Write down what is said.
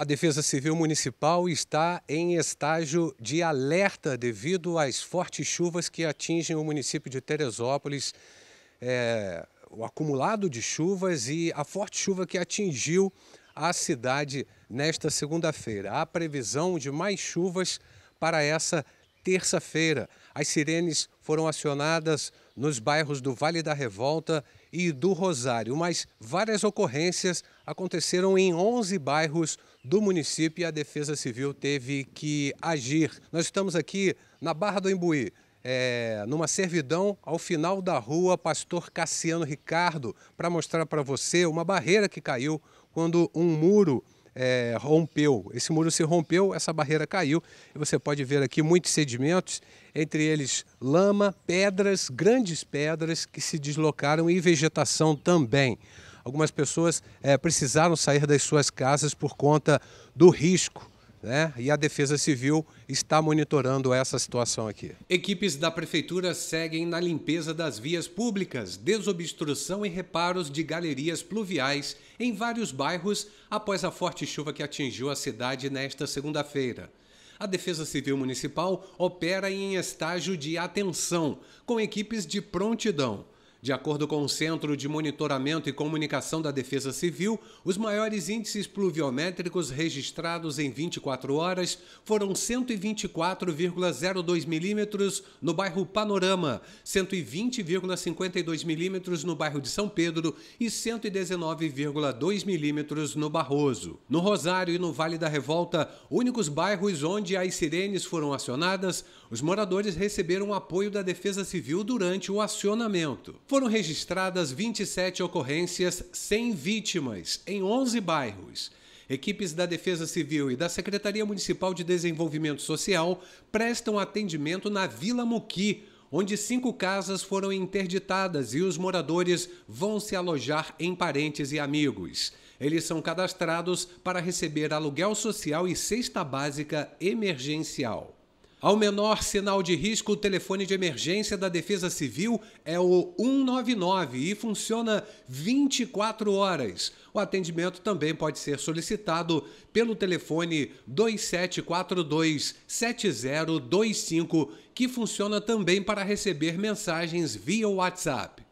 A Defesa Civil Municipal está em estágio de alerta devido às fortes chuvas que atingem o município de Teresópolis, é, o acumulado de chuvas e a forte chuva que atingiu a cidade nesta segunda-feira. Há previsão de mais chuvas para essa terça-feira. As sirenes foram acionadas nos bairros do Vale da Revolta e do Rosário, mas várias ocorrências aconteceram em 11 bairros do município e a Defesa Civil teve que agir. Nós estamos aqui na Barra do Imbuí, é, numa servidão ao final da rua Pastor Cassiano Ricardo, para mostrar para você uma barreira que caiu quando um muro é, rompeu. Esse muro se rompeu, essa barreira caiu. E você pode ver aqui muitos sedimentos, entre eles lama, pedras, grandes pedras que se deslocaram e vegetação também. Algumas pessoas é, precisaram sair das suas casas por conta do risco né? E a Defesa Civil está monitorando essa situação aqui. Equipes da prefeitura seguem na limpeza das vias públicas, desobstrução e reparos de galerias pluviais em vários bairros após a forte chuva que atingiu a cidade nesta segunda-feira. A Defesa Civil Municipal opera em estágio de atenção, com equipes de prontidão. De acordo com o Centro de Monitoramento e Comunicação da Defesa Civil, os maiores índices pluviométricos registrados em 24 horas foram 124,02 milímetros no bairro Panorama, 120,52 milímetros no bairro de São Pedro e 119,2 milímetros no Barroso. No Rosário e no Vale da Revolta, únicos bairros onde as sirenes foram acionadas, os moradores receberam apoio da Defesa Civil durante o acionamento foram registradas 27 ocorrências sem vítimas em 11 bairros. Equipes da Defesa Civil e da Secretaria Municipal de Desenvolvimento Social prestam atendimento na Vila Muqui, onde cinco casas foram interditadas e os moradores vão se alojar em parentes e amigos. Eles são cadastrados para receber aluguel social e cesta básica emergencial. Ao menor sinal de risco, o telefone de emergência da Defesa Civil é o 199 e funciona 24 horas. O atendimento também pode ser solicitado pelo telefone 2742 7025, que funciona também para receber mensagens via WhatsApp.